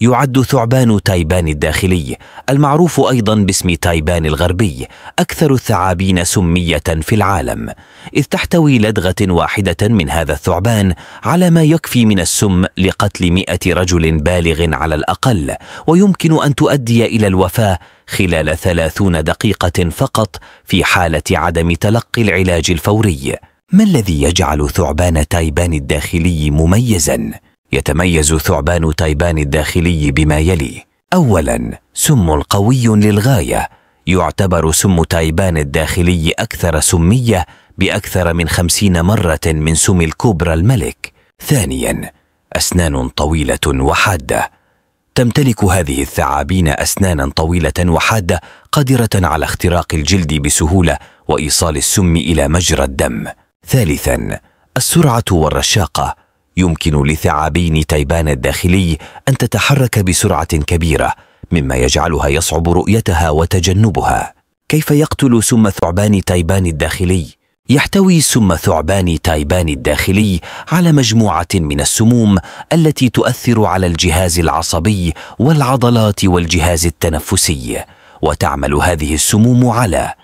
يعد ثعبان تايبان الداخلي المعروف ايضا باسم تايبان الغربي اكثر الثعابين سميه في العالم اذ تحتوي لدغه واحده من هذا الثعبان على ما يكفي من السم لقتل مئه رجل بالغ على الاقل ويمكن ان تؤدي الى الوفاه خلال ثلاثون دقيقه فقط في حاله عدم تلقي العلاج الفوري ما الذي يجعل ثعبان تايبان الداخلي مميزا يتميز ثعبان تايبان الداخلي بما يلي اولا سم قوي للغايه يعتبر سم تايبان الداخلي اكثر سميه باكثر من خمسين مره من سم الكوبرا الملك ثانيا اسنان طويله وحاده تمتلك هذه الثعابين اسنانا طويله وحاده قادره على اختراق الجلد بسهوله وايصال السم الى مجرى الدم ثالثا السرعه والرشاقه يمكن لثعابين تيبان الداخلي ان تتحرك بسرعه كبيره مما يجعلها يصعب رؤيتها وتجنبها كيف يقتل سم ثعبان تيبان الداخلي يحتوي سم ثعبان تايبان الداخلي على مجموعه من السموم التي تؤثر على الجهاز العصبي والعضلات والجهاز التنفسي وتعمل هذه السموم على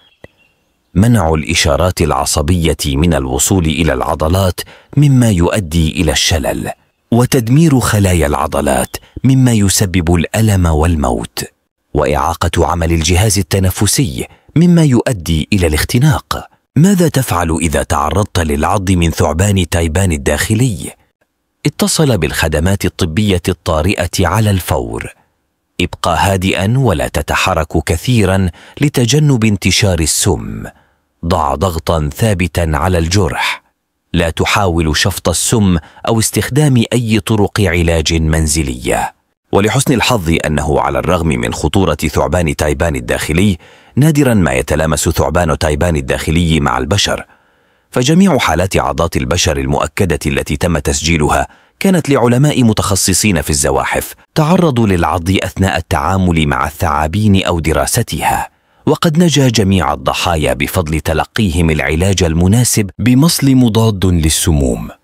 منع الاشارات العصبيه من الوصول الى العضلات مما يؤدي الى الشلل وتدمير خلايا العضلات مما يسبب الالم والموت واعاقه عمل الجهاز التنفسي مما يؤدي الى الاختناق ماذا تفعل اذا تعرضت للعض من ثعبان تايبان الداخلي اتصل بالخدمات الطبيه الطارئه على الفور ابقى هادئا ولا تتحرك كثيرا لتجنب انتشار السم ضع ضغطا ثابتا على الجرح لا تحاول شفط السم او استخدام اي طرق علاج منزليه ولحسن الحظ انه على الرغم من خطوره ثعبان تايبان الداخلي نادرا ما يتلامس ثعبان تايبان الداخلي مع البشر فجميع حالات عضات البشر المؤكده التي تم تسجيلها كانت لعلماء متخصصين في الزواحف تعرضوا للعض اثناء التعامل مع الثعابين او دراستها وقد نجا جميع الضحايا بفضل تلقيهم العلاج المناسب بمصل مضاد للسموم